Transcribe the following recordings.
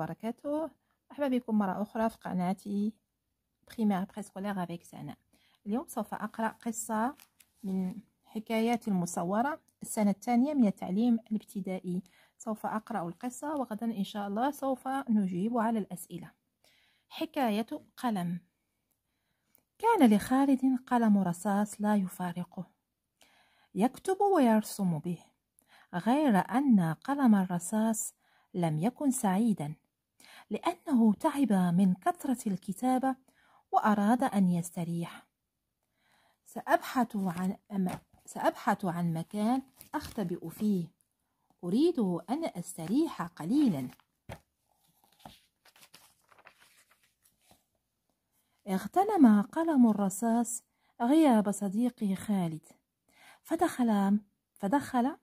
وبركاته مرحبا بكم مرة أخرى في قناتي بريمير بريسكولير افيك سنة اليوم سوف أقرأ قصة من حكايات المصورة السنة الثانية من التعليم الابتدائي سوف أقرأ القصة وغدا إن شاء الله سوف نجيب على الأسئلة حكاية قلم كان لخالد قلم رصاص لا يفارقه يكتب ويرسم به غير أن قلم الرصاص لم يكن سعيدا لأنه تعب من كثرة الكتابة وأراد أن يستريح سأبحث عن, سأبحث عن مكان أختبئ فيه أريد أن أستريح قليلا اغتنم قلم الرصاص غياب صديقه خالد فدخل فدخل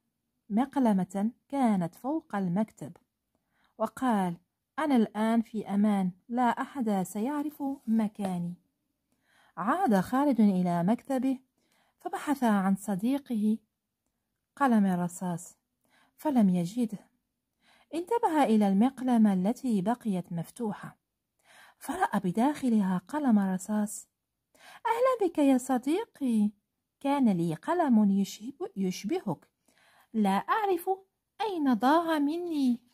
مقلمة كانت فوق المكتب وقال أنا الآن في أمان لا أحد سيعرف مكاني عاد خالد إلى مكتبه فبحث عن صديقه قلم الرصاص فلم يجده انتبه إلى المقلمة التي بقيت مفتوحة فرأى بداخلها قلم رصاص أهلا بك يا صديقي كان لي قلم يشبهك لا أعرف أين ضاع مني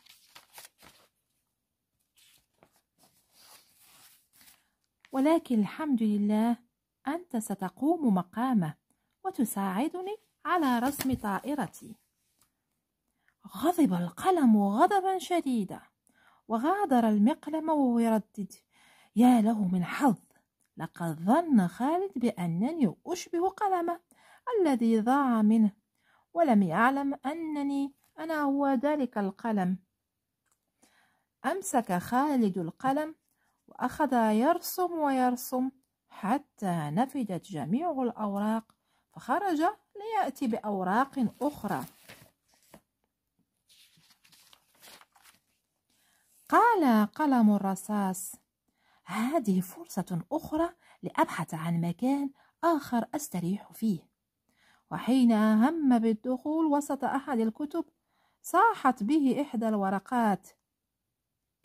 ولكن الحمد لله أنت ستقوم مقامه وتساعدني على رسم طائرتي غضب القلم غضبا شديدا وغادر المقلم ويردد يا له من حظ لقد ظن خالد بأنني أشبه قلمه الذي ضاع منه ولم يعلم أنني أنا هو ذلك القلم أمسك خالد القلم وأخذ يرسم ويرسم حتى نفدت جميع الأوراق فخرج ليأتي بأوراق أخرى قال قلم الرصاص هذه فرصة أخرى لأبحث عن مكان آخر أستريح فيه وحين هم بالدخول وسط أحد الكتب صاحت به إحدى الورقات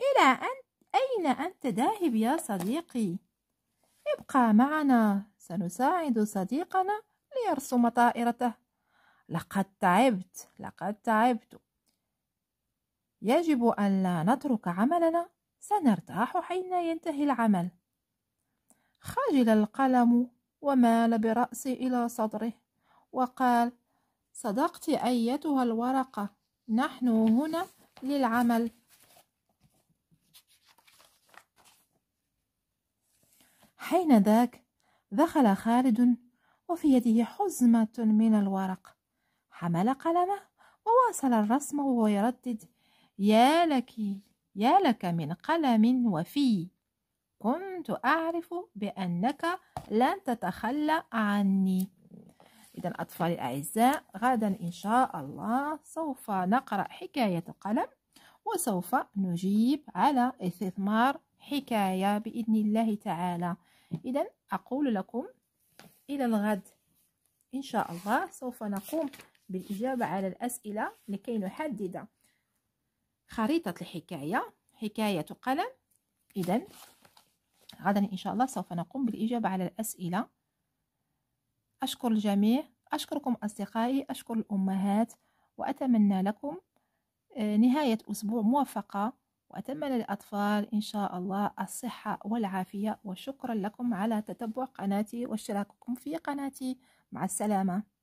إلى أن أين أنت ذاهب يا صديقي؟ ابقى معنا سنساعد صديقنا ليرسم طائرته لقد تعبت لقد تعبت يجب أن لا نترك عملنا سنرتاح حين ينتهي العمل خجل القلم ومال برأسي إلى صدره وقال صدقت أيتها الورقة نحن هنا للعمل حين ذاك دخل خالد وفي يده حزمة من الورق حمل قلمه وواصل الرسم وهو يردد يا لك يا لك من قلم وفي كنت أعرف بأنك لن تتخلى عني إذا أطفالي الأعزاء غدا إن شاء الله سوف نقرأ حكاية قلم وسوف نجيب على استثمار حكاية بإذن الله تعالى إذا أقول لكم إلى الغد إن شاء الله سوف نقوم بالإجابة على الأسئلة لكي نحدد خريطة الحكاية حكاية قلم إذا غدا إن شاء الله سوف نقوم بالإجابة على الأسئلة أشكر الجميع أشكركم أصدقائي أشكر الأمهات وأتمنى لكم آه، نهاية أسبوع موفقة وأتمنى للأطفال إن شاء الله الصحة والعافية وشكرا لكم على تتبع قناتي واشتراككم في قناتي مع السلامة